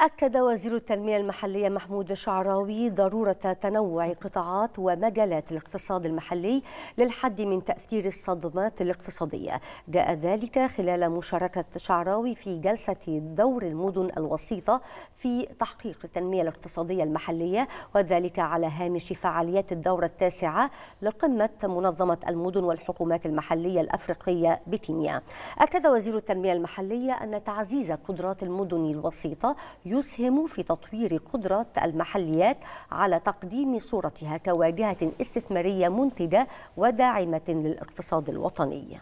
أكد وزير التنمية المحلية محمود شعراوي ضرورة تنوع قطاعات ومجالات الاقتصاد المحلي للحد من تأثير الصدمات الاقتصادية جاء ذلك خلال مشاركة شعراوي في جلسة دور المدن الوسيطة في تحقيق التنمية الاقتصادية المحلية وذلك على هامش فعاليات الدورة التاسعة لقمة منظمة المدن والحكومات المحلية الأفريقية بكينيا أكد وزير التنمية المحلية أن تعزيز قدرات المدن الوسيطة يسهم في تطوير قدرة المحليات على تقديم صورتها كواجهة استثمارية منتجة وداعمة للاقتصاد الوطني